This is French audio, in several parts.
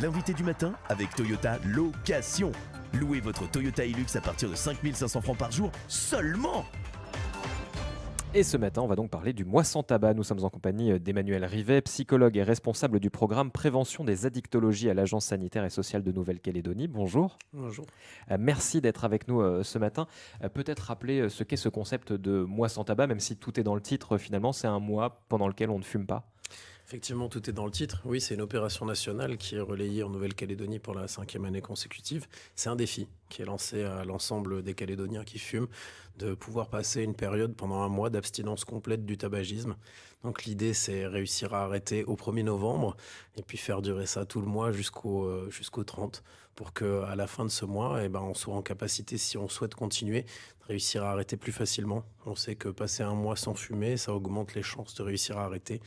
l'invité du matin avec Toyota Location. Louez votre Toyota Hilux à partir de 5500 francs par jour seulement et ce matin, on va donc parler du mois sans tabac. Nous sommes en compagnie euh, d'Emmanuel Rivet, psychologue et responsable du programme Prévention des addictologies à l'Agence sanitaire et sociale de Nouvelle-Calédonie. Bonjour. Bonjour. Euh, merci d'être avec nous euh, ce matin. Peut-être rappeler ce qu'est ce concept de mois sans tabac, même si tout est dans le titre, finalement, c'est un mois pendant lequel on ne fume pas. Effectivement, tout est dans le titre. Oui, c'est une opération nationale qui est relayée en Nouvelle-Calédonie pour la cinquième année consécutive. C'est un défi qui est lancé à l'ensemble des Calédoniens qui fument de pouvoir passer une période pendant un mois d'abstinence complète du tabagisme. Donc l'idée, c'est réussir à arrêter au 1er novembre et puis faire durer ça tout le mois jusqu'au euh, jusqu'au 30 pour que à la fin de ce mois, eh ben, on soit en capacité, si on souhaite continuer, de réussir à arrêter plus facilement. On sait que passer un mois sans fumer, ça augmente les chances de réussir à arrêter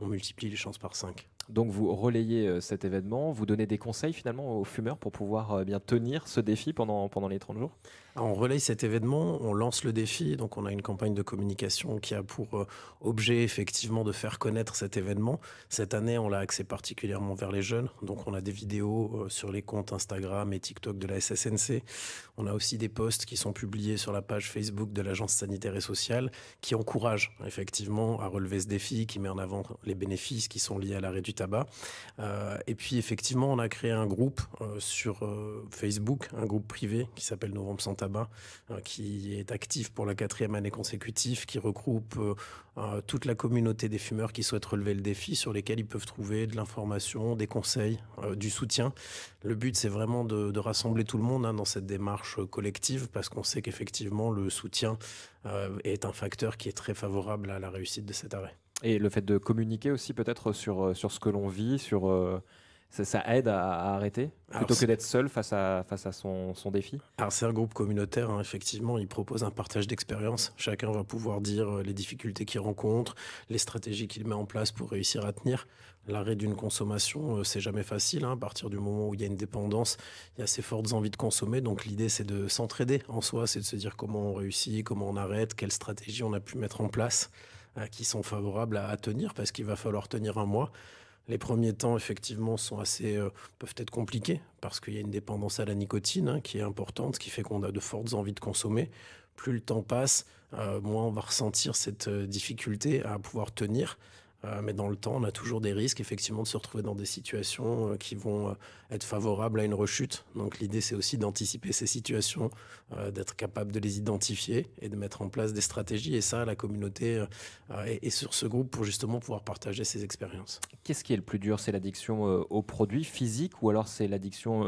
on multiplie les chances par 5. Donc vous relayez euh, cet événement, vous donnez des conseils finalement aux fumeurs pour pouvoir euh, bien tenir ce défi pendant, pendant les 30 jours On relaye cet événement, on lance le défi, donc on a une campagne de communication qui a pour euh, objet effectivement de faire connaître cet événement. Cette année, on l'a axé particulièrement vers les jeunes, donc on a des vidéos sur les comptes Instagram et TikTok de la SSNC. On a aussi des posts qui sont publiés sur la page Facebook de l'Agence sanitaire et sociale qui encouragent effectivement à relever ce défi, qui met en avant les bénéfices qui sont liés à la réduction tabac. Euh, et puis effectivement, on a créé un groupe euh, sur euh, Facebook, un groupe privé qui s'appelle Novembre sans tabac, qui est actif pour la quatrième année consécutive, qui regroupe toute la communauté des fumeurs qui souhaitent relever le défi, sur lesquels ils peuvent trouver de l'information, des conseils, du soutien. Le but, c'est vraiment de, rassembler tout le monde hein, dans cette démarche collective, parce qu'on sait qu'effectivement, le soutien est un facteur qui est très favorable à la réussite de cet arrêt. Et le fait de communiquer aussi peut-être sur, euh, sur ce que l'on vit, sur... Euh, ça, aide à, arrêter plutôt que d'être seul face à, face à son, son défi Alors c'est un groupe communautaire, hein, effectivement, il propose un partage d'expérience. Chacun va pouvoir dire euh, les difficultés qu'il rencontre, les stratégies qu'il met en place pour réussir à tenir. L'arrêt d'une consommation, c'est jamais facile. Hein. À partir du moment où il y a une dépendance, il y a ces fortes envies de consommer. Donc l'idée, c'est de s'entraider en soi, c'est de se dire comment on réussit, comment on arrête, quelle stratégie on a pu mettre en place. Euh, qui sont favorables à, tenir parce qu'il va falloir tenir un mois. Les premiers temps, effectivement, sont euh, peuvent être compliqués parce qu'il y a une dépendance à la nicotine hein, qui est importante, ce qui fait qu'on a de fortes envies de consommer. Plus le temps passe, euh, moins on va ressentir cette difficulté à pouvoir tenir. Euh, mais dans le temps, on a toujours des risques, effectivement, de se retrouver dans des situations euh, qui vont euh, être favorables à une rechute. Donc l'idée, c'est aussi d'anticiper ces situations, d'être capable de les identifier et de mettre en place des stratégies. Et ça, la communauté est, sur ce groupe pour justement pouvoir partager ces expériences. Qu'est-ce qui est le plus dur C'est l'addiction aux produits physiques ou alors c'est l'addiction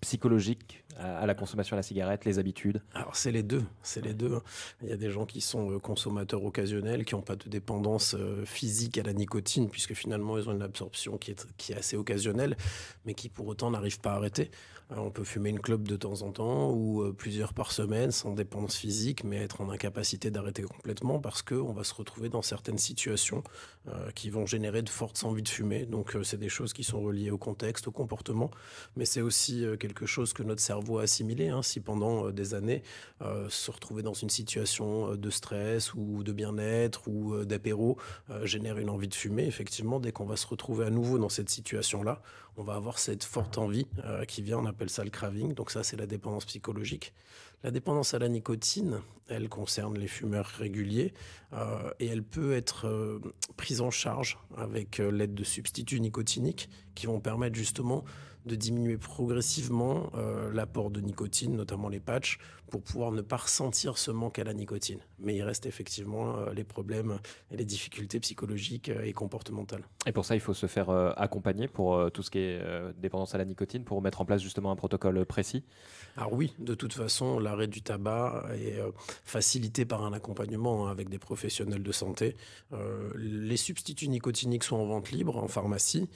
psychologique à, la consommation de la cigarette, les habitudes Alors c'est les deux, c'est les deux. Il y a des gens qui sont euh, consommateurs occasionnels, qui n'ont pas de dépendance euh, physique à la nicotine, puisque finalement ils ont une absorption qui est, qui est assez occasionnelle, mais qui pour autant n'arrivent pas à arrêter. on peut fumer une clope de temps en temps ou euh, plusieurs par semaine sans dépendance physique, mais être en incapacité d'arrêter complètement parce qu'on va se retrouver dans certaines situations qui vont générer de fortes envies de fumer. Donc c'est des choses qui sont reliées au contexte, au comportement, mais c'est aussi quelque chose que notre cerveau voie assimilée. Hein, assimiler. si pendant euh, des années, euh, se retrouver dans une situation euh, de stress ou de bien-être ou d'apéro génère une envie de fumer, effectivement, dès qu'on va se retrouver à nouveau dans cette situation-là, on va avoir cette forte envie qui vient, on appelle ça le craving. Donc ça, c'est la dépendance psychologique. La dépendance à la nicotine, elle concerne les fumeurs réguliers et elle peut être prise en charge avec l'aide de substituts nicotiniques qui vont permettre justement de diminuer progressivement euh, l'apport de nicotine, notamment les patchs, pour pouvoir ne pas ressentir ce manque à la nicotine. Mais il reste effectivement euh, les problèmes et les difficultés psychologiques euh, et comportementales. Et pour ça, il faut se faire euh, accompagner pour tout ce qui est dépendance à la nicotine, pour mettre en place justement un protocole précis Alors oui, de toute façon, l'arrêt du tabac est facilité par un accompagnement hein, avec des professionnels de santé. Les substituts nicotiniques sont en vente libre en pharmacie,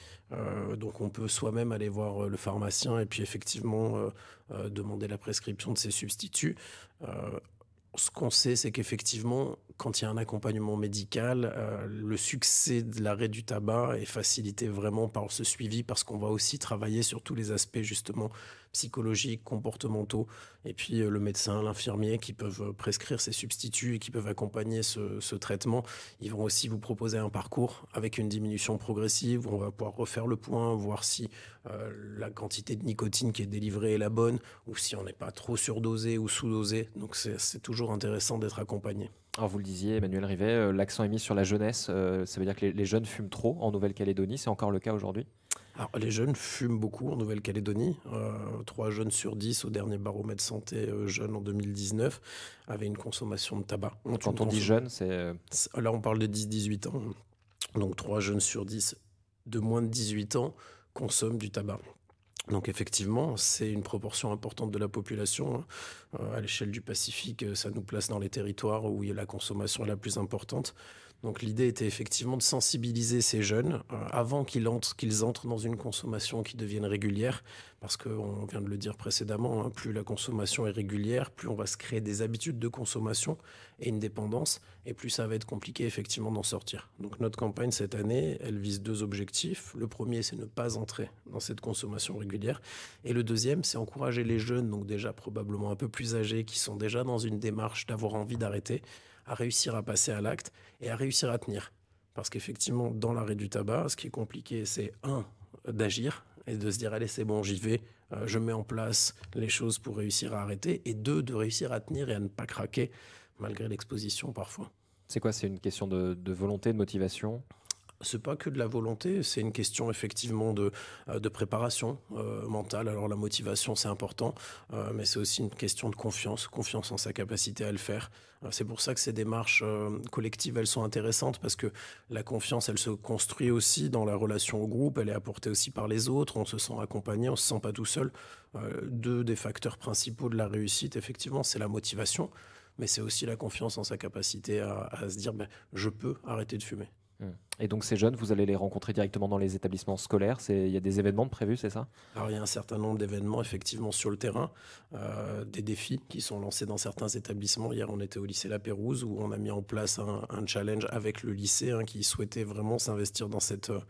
donc on peut soi-même aller voir le pharmacien et puis effectivement demander la prescription de ces substituts euh, ce qu'on sait, c'est qu'effectivement, quand il y a un accompagnement médical, euh, le succès de l'arrêt du tabac est facilité vraiment par ce suivi parce qu'on va aussi travailler sur tous les aspects justement psychologiques, comportementaux, et puis euh, le médecin, l'infirmier qui peuvent euh, prescrire ces substituts et qui peuvent accompagner ce, traitement. Ils vont aussi vous proposer un parcours avec une diminution progressive on va pouvoir refaire le point, voir si euh, la quantité de nicotine qui est délivrée est la bonne ou si on n'est pas trop surdosé ou sous-dosé. Donc c'est toujours intéressant d'être accompagné. Alors vous le disiez, Emmanuel Rivet, l'accent est mis sur la jeunesse. ça veut dire que les jeunes fument trop en Nouvelle-Calédonie. C'est encore le cas aujourd'hui les jeunes fument beaucoup en Nouvelle-Calédonie. Euh, trois jeunes sur 10 au dernier baromètre santé euh, jeunes en 2019 avaient une consommation de tabac. Quand on dit jeunes, euh, c'est... Là, on parle de 10-18 ans. Donc trois jeunes sur 10 de moins de 18 ans consomment du tabac. Donc effectivement, c'est une proportion importante de la population. Hein. à l'échelle du Pacifique, ça nous place dans les territoires où la consommation est la plus importante. Donc l'idée était effectivement de sensibiliser ces jeunes euh, avant qu'ils entrent, dans une consommation qui devienne régulière, parce qu'on vient de le dire précédemment, hein, plus la consommation est régulière, plus on va se créer des habitudes de consommation et une dépendance, et plus ça va être compliqué effectivement d'en sortir. Donc notre campagne cette année, elle vise deux objectifs. Le premier, c'est ne pas entrer dans cette consommation régulière, et le deuxième, c'est encourager les jeunes, donc déjà probablement un peu plus âgés, qui sont déjà dans une démarche d'avoir envie d'arrêter, à réussir à passer à l'acte et à réussir à tenir. Parce qu'effectivement, dans l'arrêt du tabac, ce qui est compliqué, c'est un, d'agir et de se dire allez c'est bon j'y vais euh, je mets en place les choses pour réussir à arrêter et deux de réussir à tenir et à ne pas craquer malgré l'exposition parfois c'est quoi c'est une question de, de, volonté de motivation c'est pas que de la volonté, c'est une question effectivement de, euh, de préparation euh, mentale. Alors la motivation, c'est important, euh, mais c'est aussi une question de confiance, confiance en sa capacité à le faire. C'est pour ça que ces démarches collectives, elles sont intéressantes parce que la confiance, elle se construit aussi dans la relation au groupe, elle est apportée aussi par les autres, on se sent accompagné, on se sent pas tout seul. deux des facteurs principaux de la réussite, effectivement, c'est la motivation, mais c'est aussi la confiance en sa capacité à, se dire ben, je peux arrêter de fumer. Mmh. Et donc ces jeunes, vous allez les rencontrer directement dans les établissements scolaires. Il y a des événements prévus, c'est ça Alors il y a un certain nombre d'événements effectivement sur le terrain, euh, des défis qui sont lancés dans certains établissements. Hier, on était au lycée La Pérouse où on a mis en place un, challenge avec le lycée hein, qui souhaitait vraiment s'investir dans cette euh,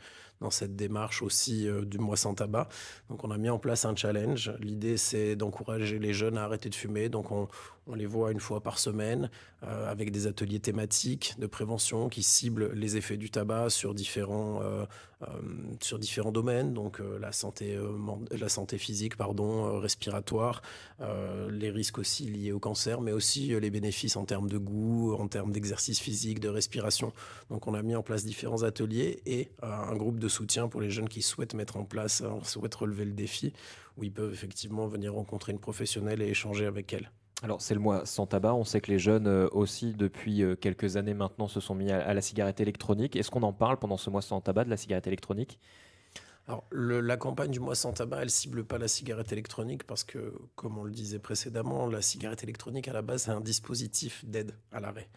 dans cette démarche aussi euh, du mois sans tabac. Donc on a mis en place un challenge. L'idée c'est d'encourager les jeunes à arrêter de fumer. Donc on, on les voit une fois par semaine avec des ateliers thématiques de prévention qui ciblent les effets du tabac sur différents, euh, euh, sur différents domaines, donc euh, la, santé, la santé physique, pardon, respiratoire, les risques aussi liés au cancer, mais aussi les bénéfices en termes de goût, en termes d'exercice physique, de respiration. Donc on a mis en place différents ateliers et un groupe de soutien pour les jeunes qui souhaitent mettre en place, souhaitent relever le défi, où ils peuvent effectivement venir rencontrer une professionnelle et échanger avec elle alors c'est le mois sans tabac, on sait que les jeunes euh, aussi depuis euh, quelques années maintenant se sont mis à, la cigarette électronique. Est-ce qu'on en parle pendant ce mois sans tabac de la cigarette électronique alors, la campagne du mois sans tabac, elle cible pas la cigarette électronique parce que, comme on le disait précédemment, la cigarette électronique, à la base, c'est un dispositif d'aide à l'arrêt.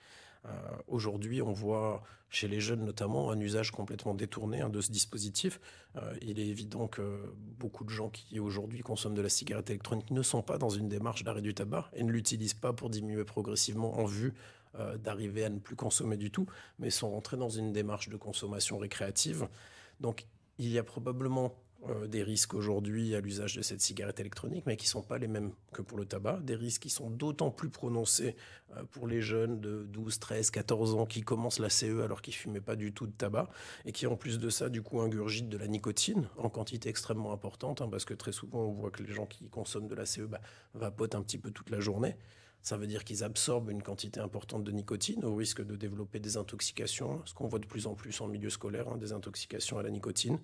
Euh, aujourd'hui, on voit chez les jeunes notamment un usage complètement détourné hein, de ce dispositif. Euh, il est évident que beaucoup de gens qui aujourd'hui consomment de la cigarette électronique ne sont pas dans une démarche d'arrêt du tabac et ne l'utilisent pas pour diminuer progressivement en vue euh, d'arriver à ne plus consommer du tout, mais sont rentrés dans une démarche de consommation récréative. Donc il y a probablement euh, des risques aujourd'hui à l'usage de cette cigarette électronique, mais qui ne sont pas les mêmes que pour le tabac. Des risques qui sont d'autant plus prononcés euh, pour les jeunes de 12, 13, 14 ans qui commencent la CE alors qu'ils ne fumaient pas du tout de tabac et qui, en plus de ça, du coup, ingurgitent de la nicotine en quantité extrêmement importante, hein, parce que très souvent, on voit que les gens qui consomment de la CE bah, vapotent un petit peu toute la journée. Ça veut dire qu'ils absorbent une quantité importante de nicotine au risque de développer des intoxications, ce qu'on voit de plus en plus en milieu scolaire, hein, des intoxications à la nicotine.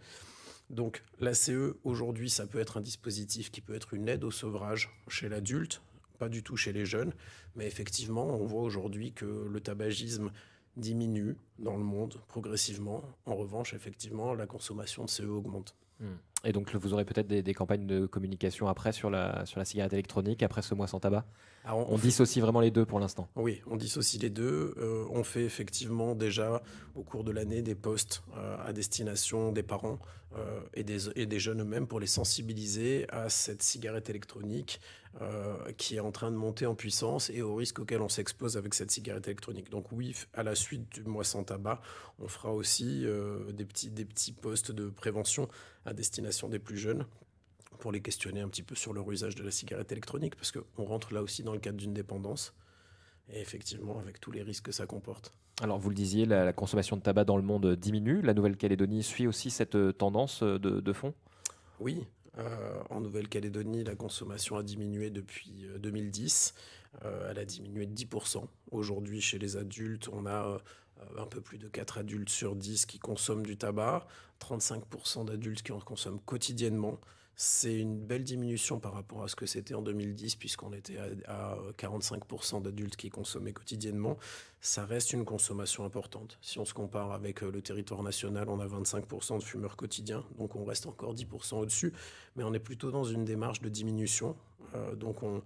Donc la CE, aujourd'hui, ça peut être un dispositif qui peut être une aide au sevrage chez l'adulte, pas du tout chez les jeunes, mais effectivement, on voit aujourd'hui que le tabagisme diminue dans le monde progressivement. En revanche, effectivement, la consommation de CE augmente. Hmm. Et donc, vous aurez peut-être des, campagnes de communication après sur la, sur la cigarette électronique, après ce mois sans tabac ah, on, dissocie vraiment les deux pour l'instant Oui, on dissocie les deux. Euh, on fait effectivement déjà au cours de l'année des postes euh, à destination des parents euh, et, des, et des jeunes eux-mêmes pour les sensibiliser à cette cigarette électronique, euh, qui est en train de monter en puissance et au risque auquel on s'expose avec cette cigarette électronique. Donc oui, à la suite du mois sans tabac, on fera aussi euh, des, petits, des petits postes de prévention à destination des plus jeunes pour les questionner un petit peu sur leur usage de la cigarette électronique, parce qu'on rentre là aussi dans le cadre d'une dépendance. Et effectivement, avec tous les risques que ça comporte. Alors, vous le disiez, la, consommation de tabac dans le monde diminue. La Nouvelle-Calédonie suit aussi cette euh, tendance de, de fond Oui, euh, en Nouvelle-Calédonie, la consommation a diminué depuis 2010. Euh, euh, elle a diminué de 10%. Aujourd'hui, chez les adultes, on a un peu plus de 4 adultes sur 10 qui consomment du tabac, 35% d'adultes qui en consomment quotidiennement. C'est une belle diminution par rapport à ce que c'était en 2010, puisqu'on était à, 45% d'adultes qui consommaient quotidiennement. Ça reste une consommation importante. Si on se compare avec euh, le territoire national, on a 25% de fumeurs quotidiens, donc on reste encore 10% au-dessus, mais on est plutôt dans une démarche de diminution. Euh, donc on,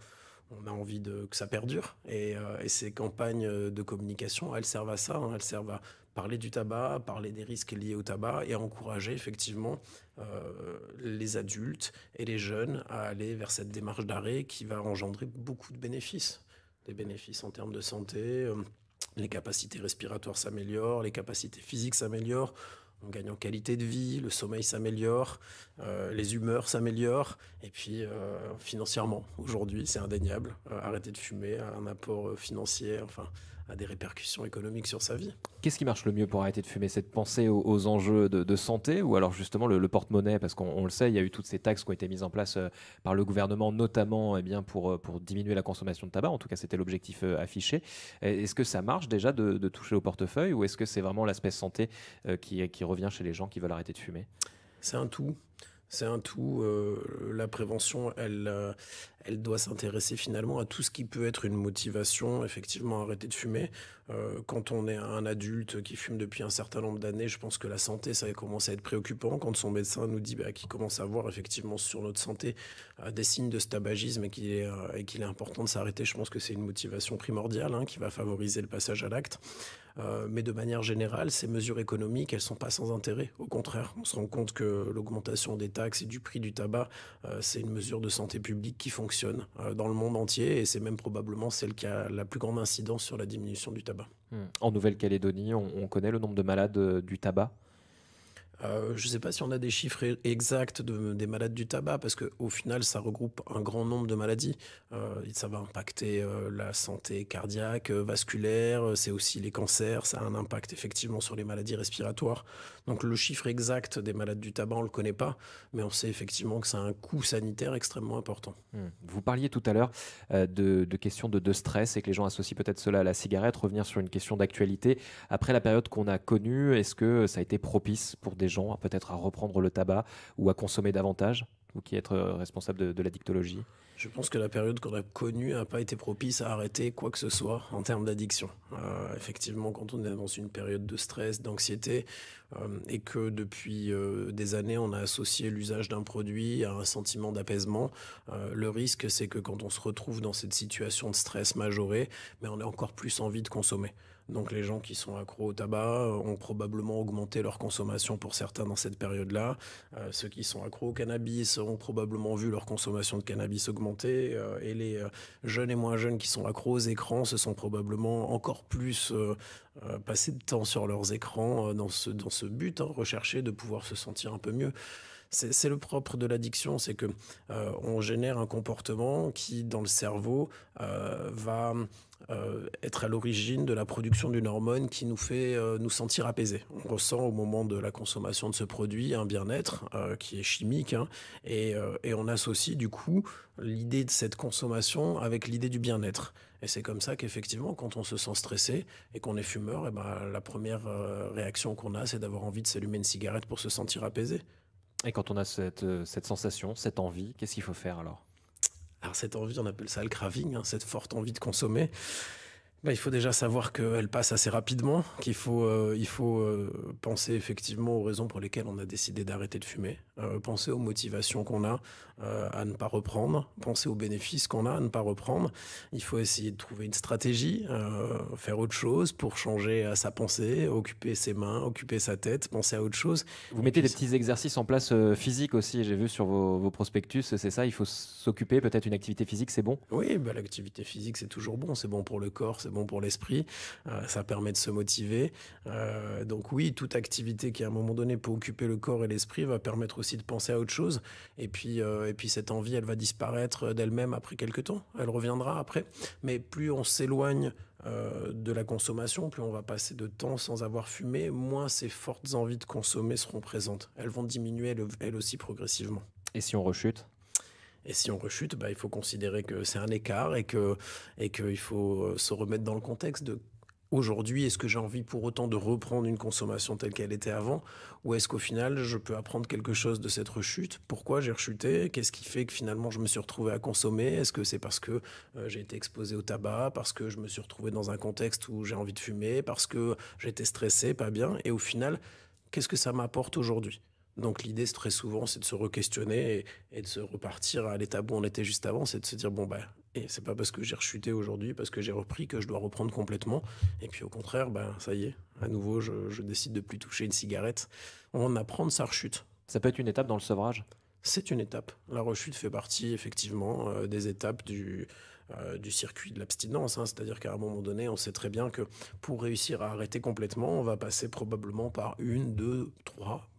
a envie que ça perdure. Et, euh, ces campagnes de communication, elles servent à ça. Hein. Elles servent à parler du tabac, parler des risques liés au tabac et encourager effectivement euh, les adultes et les jeunes à aller vers cette démarche d'arrêt qui va engendrer beaucoup de bénéfices. Des bénéfices en termes de santé, euh, les capacités respiratoires s'améliorent, les capacités physiques s'améliorent, on gagne en qualité de vie, le sommeil s'améliore, euh, les humeurs s'améliorent, et puis financièrement, aujourd'hui, c'est indéniable, arrêter de fumer, un apport financier, enfin, a des répercussions économiques sur sa vie. Qu'est-ce qui marche le mieux pour arrêter de fumer C'est de penser aux, enjeux de, santé ou alors justement le, porte-monnaie Parce qu'on le sait, il y a eu toutes ces taxes qui ont été mises en place euh, par le gouvernement, notamment et eh bien, pour, euh, pour diminuer la consommation de tabac. En tout cas, c'était l'objectif euh, affiché. Est-ce que ça marche déjà de, toucher au portefeuille ou est-ce que c'est vraiment l'aspect santé qui, qui revient chez les gens qui veulent arrêter de fumer C'est un tout c'est un tout. la prévention, elle, elle doit s'intéresser finalement à tout ce qui peut être une motivation, effectivement, arrêter de fumer. Euh, quand on est un adulte qui fume depuis un certain nombre d'années, je pense que la santé, ça commence à être préoccupant. Quand son médecin nous dit bah, qu'il commence à voir effectivement sur notre santé euh, des signes de ce tabagisme et qu'il est, euh, est important de s'arrêter, je pense que c'est une motivation primordiale hein, qui va favoriser le passage à l'acte. mais de manière générale, ces mesures économiques, elles sont pas sans intérêt. Au contraire, on se rend compte que l'augmentation des taxes et du prix du tabac, c'est une mesure de santé publique qui fonctionne euh, dans le monde entier et c'est même probablement celle qui a la plus grande incidence sur la diminution du tabac. Hmm. En Nouvelle-Calédonie, on, connaît le nombre de malades euh, du tabac euh, je ne sais pas si on a des chiffres exacts des malades du tabac, parce qu'au final, ça regroupe un grand nombre de maladies. Euh, ça va impacter euh, la santé cardiaque, vasculaire, c'est aussi les cancers, ça a un impact effectivement sur les maladies respiratoires. Donc le chiffre exact des malades du tabac, on ne le connaît pas, mais on sait effectivement que ça a un coût sanitaire extrêmement important. Mmh. Vous parliez tout à l'heure de, questions de, de, stress et que les gens associent peut-être cela à la cigarette. Revenir sur une question d'actualité. Après la période qu'on a connue, est-ce que ça a été propice pour des gens hein, peut-être à reprendre le tabac ou à consommer davantage ou qui être euh, responsable de, dictologie. Je pense que la période qu'on a connue n'a pas été propice à arrêter quoi que ce soit en termes d'addiction. Euh, effectivement, quand on est dans une période de stress, d'anxiété, euh, et que depuis des années, on a associé l'usage d'un produit à un sentiment d'apaisement, le risque, c'est que quand on se retrouve dans cette situation de stress majoré mais ben, on a encore plus envie de consommer. Donc les gens qui sont accros au tabac ont probablement augmenté leur consommation pour certains dans cette période-là. Euh, ceux qui sont accros au cannabis ont probablement vu leur consommation de cannabis augmenter. Euh, et les euh, jeunes et moins jeunes qui sont accros aux écrans se sont probablement encore plus passé de temps sur leurs écrans dans, ce, but rechercher hein, recherché de pouvoir se sentir un peu mieux c'est le propre de l'addiction, c'est que euh, on génère un comportement qui, dans le cerveau, euh, va euh, être à l'origine de la production d'une hormone qui nous fait nous sentir apaisés. On ressent au moment de la consommation de ce produit un bien-être qui est chimique hein, et, on associe du coup l'idée de cette consommation avec l'idée du bien-être. Et c'est comme ça qu'effectivement, quand on se sent stressé et qu'on est fumeur, eh ben, la première réaction qu'on a, c'est d'avoir envie de s'allumer une cigarette pour se sentir apaisé. Et quand on a cette, euh, cette sensation, cette envie, qu'est-ce qu'il faut faire alors Alors cette envie, on appelle ça le craving, hein, cette forte envie de consommer. Bah, il faut déjà savoir qu'elle passe assez rapidement, qu'il faut, euh, il faut euh, penser effectivement aux raisons pour lesquelles on a décidé d'arrêter de fumer, euh, penser aux motivations qu'on a à ne pas reprendre, penser aux bénéfices qu'on a à ne pas reprendre. Il faut essayer de trouver une stratégie, faire autre chose pour changer sa pensée, occuper ses mains, occuper sa tête, penser à autre chose. Vous mettez des petits exercices en place physiques aussi, j'ai vu sur vos, prospectus, c'est ça, il faut s'occuper, peut-être une activité physique, c'est bon Oui, bah, l'activité physique c'est toujours bon, c'est bon pour le corps, c'est bon pour l'esprit, euh, ça permet de se motiver. Euh, donc oui, toute activité qui à un moment donné peut occuper le corps et l'esprit va permettre aussi de penser à autre chose. Et puis, euh, et puis cette envie, elle va disparaître d'elle-même après quelques temps. Elle reviendra après. Mais plus on s'éloigne de la consommation, plus on va passer de temps sans avoir fumé, moins ces fortes envies de consommer seront présentes. Elles vont diminuer elles aussi progressivement. Et si on rechute et si on rechute, bah, il faut considérer que c'est un écart et que et qu'il faut euh, se remettre dans le contexte de aujourd'hui, est-ce que j'ai envie pour autant de reprendre une consommation telle qu'elle était avant Ou est-ce qu'au final, je peux apprendre quelque chose de cette rechute Pourquoi j'ai rechuté Qu'est-ce qui fait que finalement je me suis retrouvé à consommer Est-ce que c'est parce que euh, j'ai été exposé au tabac Parce que je me suis retrouvé dans un contexte où j'ai envie de fumer Parce que j'étais stressé, pas bien Et au final, qu'est-ce que ça m'apporte aujourd'hui donc l'idée, très souvent, c'est de se re-questionner et, de se repartir à l'état où on était juste avant, c'est de se dire, bon, ben, et c'est pas parce que j'ai rechuté aujourd'hui, parce que j'ai repris, que je dois reprendre complètement. Et puis au contraire, ben ça y est, à nouveau, je, décide de plus toucher une cigarette. On apprend de sa rechute. Ça peut être une étape dans le sevrage C'est une étape. La rechute fait partie, effectivement, euh, des étapes du, euh, du circuit de l'abstinence. Hein. C'est-à-dire qu'à un moment donné, on sait très bien que pour réussir à arrêter complètement, on va passer probablement par une, deux, trois,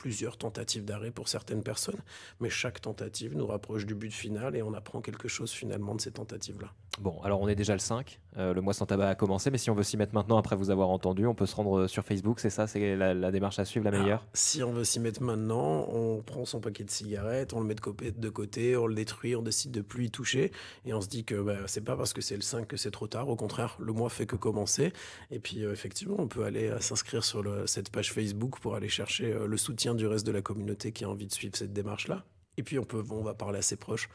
plusieurs tentatives d'arrêt pour certaines personnes, mais chaque tentative nous rapproche du but final et on apprend quelque chose finalement de ces tentatives-là. Bon, alors on est déjà le 5, euh, le mois sans tabac a commencé, mais si on veut s'y mettre maintenant après vous avoir entendu, on peut se rendre euh, sur Facebook, c'est ça, c'est la, démarche à suivre, la meilleure Si on veut s'y mettre maintenant, on prend son paquet de cigarettes, on le met de côté, on le détruit, on décide de plus y toucher, et on se dit que bah, c'est pas parce que c'est le 5 que c'est trop tard, au contraire, le mois fait que commencer, et puis euh, effectivement, on peut aller s'inscrire sur cette page Facebook pour aller chercher le soutien du reste de la communauté qui a envie de suivre cette démarche-là, et puis on, on va parler à ses proches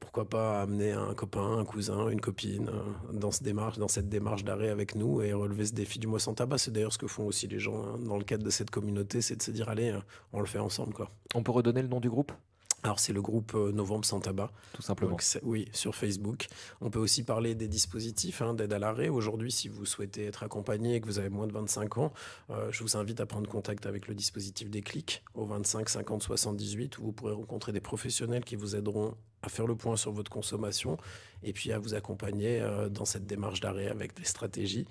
pourquoi pas amener un copain, un cousin, une copine euh, dans, ce démarche, dans cette démarche d'arrêt avec nous et relever ce défi du mois sans tabac. C'est d'ailleurs ce que font aussi les gens hein, dans le cadre de cette communauté, c'est de se dire allez, euh, on le fait ensemble. Quoi. On peut redonner le nom du groupe alors c'est le groupe euh, Novembre sans tabac. Tout simplement. oui, sur Facebook. On peut aussi parler des dispositifs hein, d'aide à l'arrêt. Aujourd'hui, si vous souhaitez être accompagné et que vous avez moins de 25 ans, je vous invite à prendre contact avec le dispositif des clics au 25 50 78 où vous pourrez rencontrer des professionnels qui vous aideront à faire le point sur votre consommation et puis à vous accompagner euh, dans cette démarche d'arrêt avec des stratégies.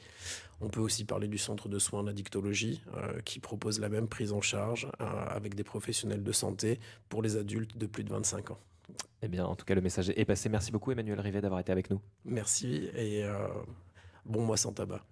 On peut aussi parler du centre de soins addictologie euh, qui propose la même prise en charge euh, avec des professionnels de santé pour les adultes de plus de 25 ans. Eh bien, en tout cas, le message est passé. Merci beaucoup, Emmanuel Rivet, d'avoir été avec nous. Merci et bon mois sans tabac.